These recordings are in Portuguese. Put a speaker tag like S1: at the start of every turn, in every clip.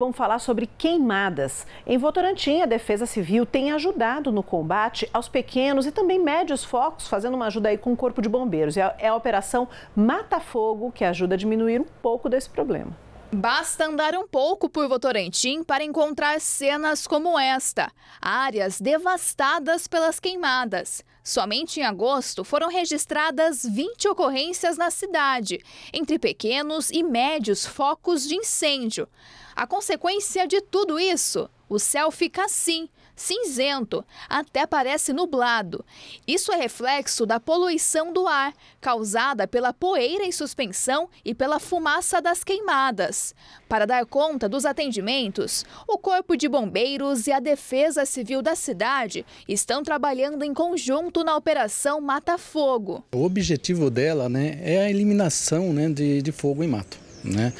S1: Vamos falar sobre queimadas. Em Votorantim, a Defesa Civil tem ajudado no combate aos pequenos e também médios focos, fazendo uma ajuda aí com o Corpo de Bombeiros. É a, é a operação Mata Fogo, que ajuda a diminuir um pouco desse problema. Basta andar um pouco por Votorantim para encontrar cenas como esta: áreas devastadas pelas queimadas. Somente em agosto foram registradas 20 ocorrências na cidade, entre pequenos e médios focos de incêndio. A consequência de tudo isso, o céu fica assim, cinzento, até parece nublado. Isso é reflexo da poluição do ar, causada pela poeira em suspensão e pela fumaça das queimadas. Para dar conta dos atendimentos, o Corpo de Bombeiros e a Defesa Civil da cidade estão trabalhando em conjunto na Operação Mata Fogo.
S2: O objetivo dela né, é a eliminação né, de, de fogo em mato. Né?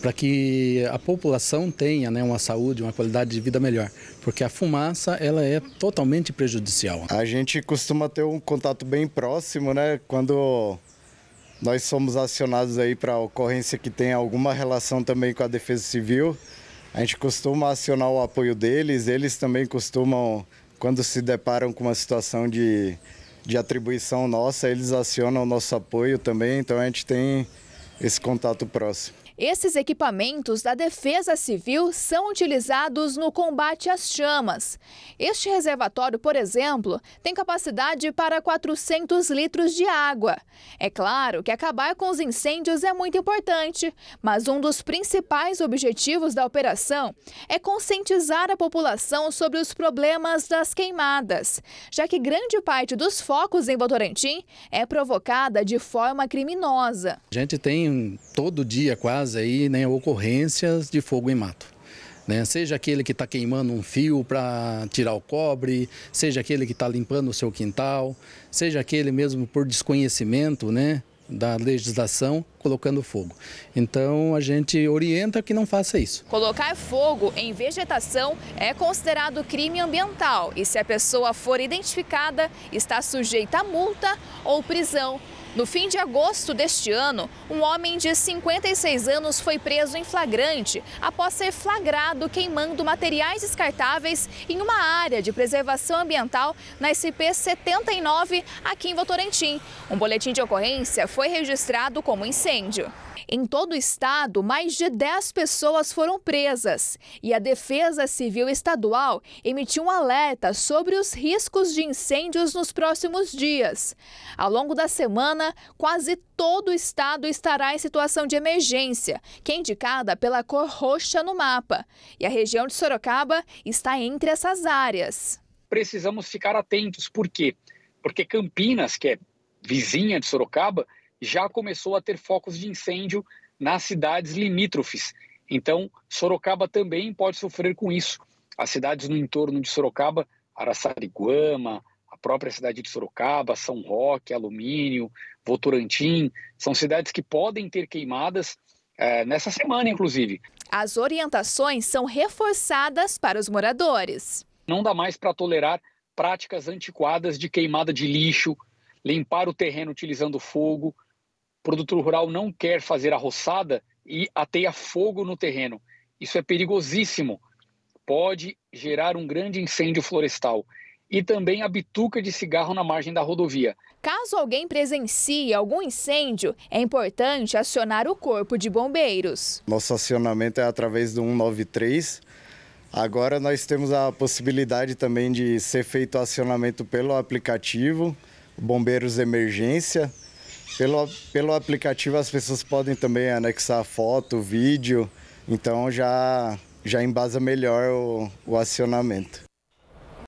S2: para que a população tenha
S3: né, uma saúde, uma qualidade de vida melhor, porque a fumaça ela é totalmente prejudicial. A gente costuma ter um contato bem próximo, né? Quando nós somos acionados aí para ocorrência que tem alguma relação também com a Defesa Civil, a gente costuma acionar o apoio deles, eles também costumam, quando se deparam com uma situação de, de atribuição nossa, eles acionam o nosso apoio também, então a gente tem esse contato próximo.
S1: Esses equipamentos da Defesa Civil são utilizados no combate às chamas. Este reservatório, por exemplo, tem capacidade para 400 litros de água. É claro que acabar com os incêndios é muito importante, mas um dos principais objetivos da operação é conscientizar a população sobre os problemas das queimadas, já que grande parte dos focos em Votorantim é provocada de forma criminosa.
S2: A gente tem todo dia quase casos aí, né, ocorrências de fogo em mato. Né? Seja aquele que está queimando um fio para tirar o cobre, seja aquele que está limpando o seu quintal, seja aquele mesmo por desconhecimento, né? da legislação colocando fogo. Então a gente orienta que não faça isso.
S1: Colocar fogo em vegetação é considerado crime ambiental e se a pessoa for identificada, está sujeita a multa ou prisão no fim de agosto deste ano, um homem de 56 anos foi preso em flagrante após ser flagrado queimando materiais descartáveis em uma área de preservação ambiental na SP 79, aqui em Votorantim. Um boletim de ocorrência foi registrado como incêndio. Em todo o estado, mais de 10 pessoas foram presas e a Defesa Civil Estadual emitiu um alerta sobre os riscos de incêndios nos próximos dias. Ao longo da semana, semana, quase todo o estado estará em situação de emergência, que é indicada pela cor roxa no mapa. E a região de Sorocaba está entre essas áreas. Precisamos ficar
S4: atentos, por quê? Porque Campinas, que é vizinha de Sorocaba, já começou a ter focos de incêndio nas cidades limítrofes. Então, Sorocaba também pode sofrer com isso. As cidades no entorno de Sorocaba, Araçariguama, própria cidade de Sorocaba, São Roque, Alumínio, Votorantim, são cidades que podem ter queimadas é, nessa semana, inclusive.
S1: As orientações são reforçadas para os moradores.
S4: Não dá mais para tolerar práticas antiquadas de queimada de lixo, limpar o terreno utilizando fogo. O produtor rural não quer fazer a roçada e ateia fogo no terreno. Isso é perigosíssimo. Pode gerar um grande incêndio florestal e também a bituca de cigarro na margem da rodovia.
S1: Caso alguém presencie algum incêndio, é importante acionar o corpo de bombeiros.
S3: Nosso acionamento é através do 193. Agora nós temos a possibilidade também de ser feito acionamento pelo aplicativo Bombeiros Emergência. Pelo, pelo aplicativo as pessoas podem também anexar foto, vídeo, então já, já embasa melhor o, o acionamento.